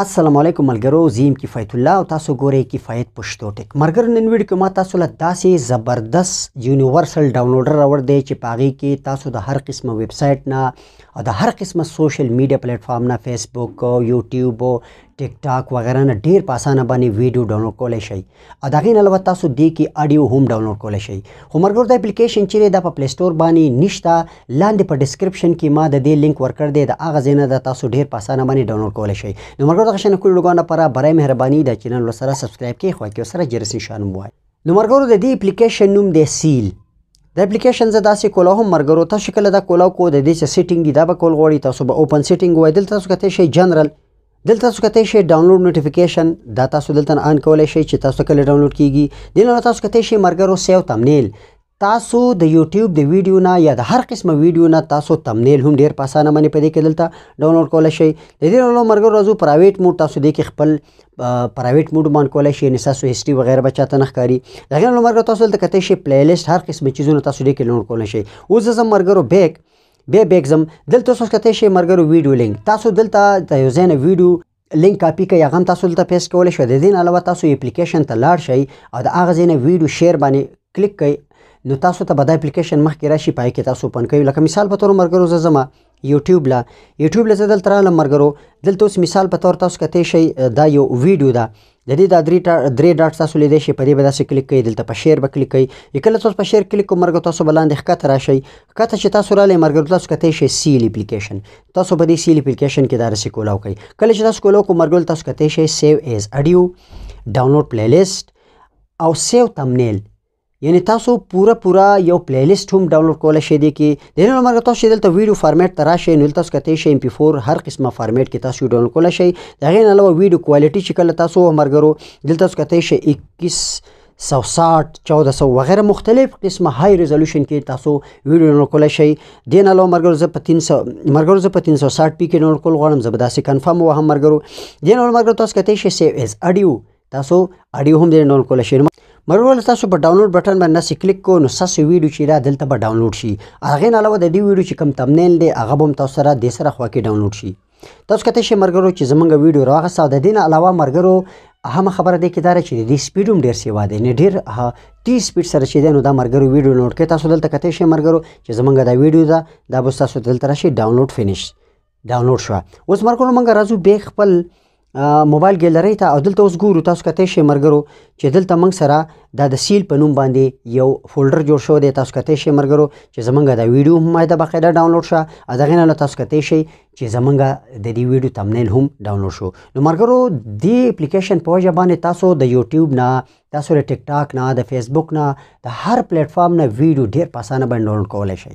السلام علیکم ملګرو زیم کفایت الله او تاسو ګورئ کفایت پښتو ټیک مرګر نن ویډیو کې ما تاسو له داسې زبردست یونیورسل ډاونلوډر راوړ دی چې پاغي کې تاسو د هر قسمه ویب سټ نه او د هر قسمه سوشل میډیا پلیټ فارم نه فیسبوک او یوټیوب او ټیک ټاک وغیرہ نه ډیر په اسانه باندې ویډیو ډاونلوډ کولای شئ او دا غین علاوه تاسو د کی اډیو هم ډاونلوډ کولای شئ خو مرګور د اپلیکیشن چیرې د پلی سٹور باندې نشتا لاندې په ډسکرپشن کې ما د دې لینک ورکړ دی د اغه زینه د تاسو ډیر په اسانه باندې ډاونلوډ کولای شئ نو مرګور د غشن کول لګونه پر برای مهرباني د چینل سره سبسکرایب کړئ خو کې سره جرس نشان موای نو مرګور د دې اپلیکیشن نوم دی سیل د اپلیکیشن زدا سي کولا هم مرګرو ته شکل دا کولا کو د دې سیټینګ دا به کول غوړي تاسو به اوپن سیټینګ وای دلته تاسو کته شي جنرال دلته تاسو کته شي ډاونلوډ نوټیفیکیشن دا تاسو دلته ان کولای شي چې تاسو کله ډاونلوډ کیږي دلته تاسو کته شي مرګرو سیو تمنیل تاسو د یوټیوب د ویډیو نه یا د هر قسمه ویډیو نه تاسو تمنیل هم ډیر پاسانه باندې پدې کې دلته ډاونلوډ کولای شئ د دې ډول مرګ راځو پرایویټ موډ تاسو دې کې خپل پرایویټ موډ باندې کولای شئ نساسو هیستوري وغیرہ بچاته نه ښکاری دغه ډول مرګ تاسو دلته کته شئ پلی لیست هر قسمه چیزونه تاسو دې کې ډاونلوډ کولای شئ اوس زم مرګرو بیک بیا بیک زم دلته تاسو کته شئ مرګرو ویډیو لینک تاسو دلته د یو ځای نه ویډیو لینک کاپی کوي هغه تاسو ته پیس کولای شو د دین علاوه تاسو اپلیکیشن ته لاړ شئ او د هغه ځینې ویډیو شیر باندې کلیک کړئ نو تاسو ته به دا اپلیکیشن مخکې راشي پای کې تاسو پن کوي لکه مثال په تور مرګرو زما یوټیوب لا یوټیوب له دلته رااله مرګرو دلته اوس مثال په تور تاسو کته شي دا یو ویډیو ده د دې د درې درې ډاټ تاسو لیدئ شي په دې به تاسو کلیک کوئ دلته په شیر به کلیک کوئ یکله تاسو په شیر کلیک کوئ مرګ تاسو بلاندې ښکته راشي ښکته چې تاسو رااله مرګ تاسو کته شي سیل اپلیکیشن تاسو په دې سیل اپلیکیشن کې دا رسې کولاو کوئ کله چې تاسو کولاو کو مرګ تاسو کته شي سیو ایز اډیو ډاونلوډ پلی لیست او سیو تمنیل یعنی تاسو پوره پوره یو پلی لیست هم ډاونلوډ کولای شئ دی کې د نن مرګ تاسو دلته ویډیو فارمیټ ته راشئ نو تاسو کته شئ ام پی 4 هر قسمه فارمیټ کې تاسو ډاونلوډ کولای شئ دا غین علاوه ویډیو کوالټي چې کله تاسو مرګرو دلته تاسو کته شئ 21 سو 60 1400 وغیرہ مختلف قسمه های ریزولوشن کې تاسو ویډیو نور کولای شئ دین علاوه مرګرو ز په 300 مرګرو ز په 360 پی کې نور کول غواړم زبداسي کنفرم و هم مرګرو دین علاوه مرګرو تاسو کته شئ سیو از اډیو تاسو اډیو هم دین نور کولای شئ مرور تاسو په ډاونلوډ بٹن باندې نسې کلیک کو نو سس ویډیو چې دا دلته به ډاونلوډ شي هغه نه علاوه د دې ویډیو چې کم تمنیل دی هغه هم تاسو سره د سره خوا کې ډاونلوډ شي تاسو کته شي مرګرو چې زمونږ ویډیو راغسته د دین علاوه مرګرو اهم خبره ده کې دا چې د سپیډوم ډیر سیوا دی نه ډیر 30 سپیډ سره چې نو دا مرګرو ویډیو نوٹ کې تاسو دلته کته شي مرګرو چې زمونږ دا ویډیو دا د تاسو دلته راشي ډاونلوډ فینیش ډاونلوډ شو اوس مرګرو مونږ راځو به خپل موبایل ګیلری ته او دلته اوس ګورو تاسو کته شي مرګرو چې دلته موږ سره دا د سیل په نوم باندې یو فولډر جوړ شو دی تاسو کته شي مرګرو چې زمونږ دا ویډیو هم دا باقاعده ډاونلوډ شه ا دغه نه تاسو کته شي چې زمونږ د دې ویډیو تمنیل هم ډاونلوډ شو نو مرګرو دې اپلیکیشن په وجه باندې تاسو د یوټیوب نه تاسو له ټیک ټاک نه د فیسبوک نه د هر پلیټ فارم نه ویډیو ډیر په اسانه باندې ډاونلوډ کولای شئ